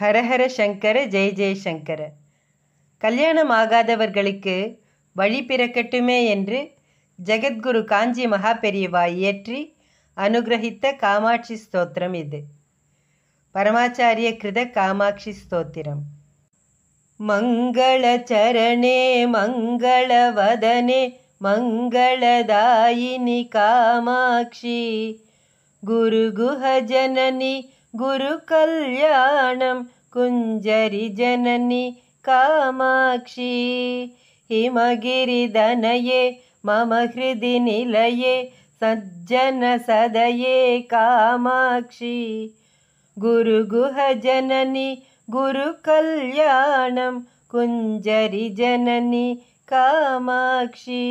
ஹரஹர சங்கர ஜெய ஜெயசங்கர கல்யாணம் ஆகாதவர்களுக்கு வழி பிறக்கட்டுமே என்று ஜெகத்குரு காஞ்சி மகா பெரியவா இயற்றி அனுகிரகித்த காமாட்சி ஸ்தோத்திரம் இது பரமாச்சாரிய கிருத காமாட்சி ஸ்தோத்திரம் மங்கள சரணே மங்களவதனே மங்களதாயினி காமாட்சி குருகுஹ ஜனனி गुरुकल्याणं कुञ्जरिजननि कामाक्षि हिमगिरिदनये मम हृदि निलये सज्जनसदये कामाक्षि गुरुगुहजननि गुरुकल्याणं कुञ्जरिजननि कामाक्षि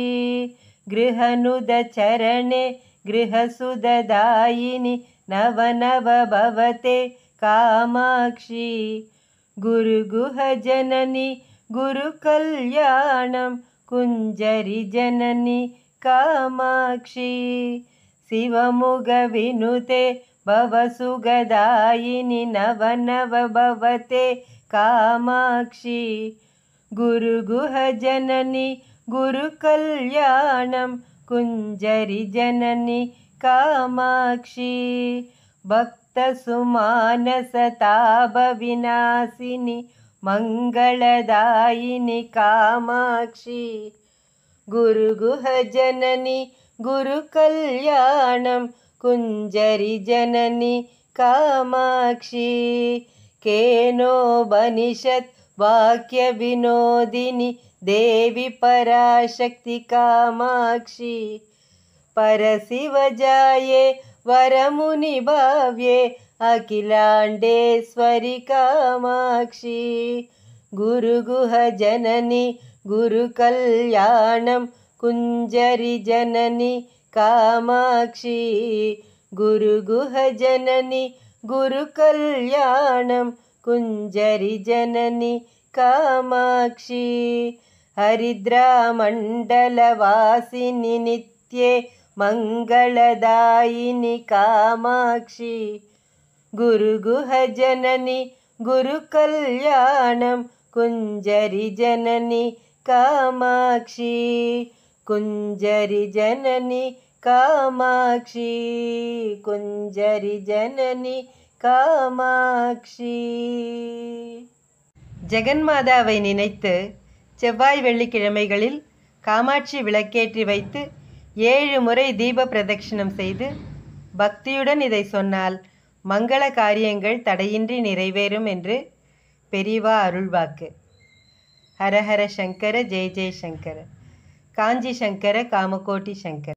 गृहनुदचरणे गृहसुददायिनि नव भवते कामाक्षी गुरुगुहजननि गुरुकल्याणं कुञ्जरिजननि कामाक्षि शिवमुगविनुते भव सुगदायिनि नव भवते कामाक्षि गुरुगुहजननि गुरुकल्याणं कुञ्जरिजननि कामाक्षि भक्तसुमानसतापविनाशिनि मङ्गलदायिनि कामाक्षि गुरुगुहजननि गुरुकल्याणं जननि कामाक्षि बनिषत् वाक्यविनोदिनि देवि पराशक्ति कामाक्षि परशिवजाये वरमुनिभाव्ये अखिलाण्डेश्वरि कामाक्षि गुरुगुहजननि गुरुकल्याणं कुञ्जरिजननि कामाक्षि गुरुगुहजननि गुरुकल्याणं कुञ्जरिजननि कामाक्षि नित्ये மங்களदायिनि कामाक्षि गुरुगुहजननि गुरुकल्याणं कुञ्जरिजननि कामाक्षि कुञ्जरिजननि कामाक्षि कुञ्जरिजननि காமாட்சி ஜெகன்மாதாவை நினைத்து செவ்வாய் வெள்ளிக்கிழமைகளில் காமாட்சி விளக்கேற்றி வைத்து ஏழு முறை தீப பிரதட்சிணம் செய்து பக்தியுடன் இதை சொன்னால் மங்கள காரியங்கள் தடையின்றி நிறைவேறும் என்று பெரிவா அருள்வாக்கு ஹரஹர சங்கர ஜெய் ஜெய் சங்கர காஞ்சி சங்கர காமகோட்டி சங்கர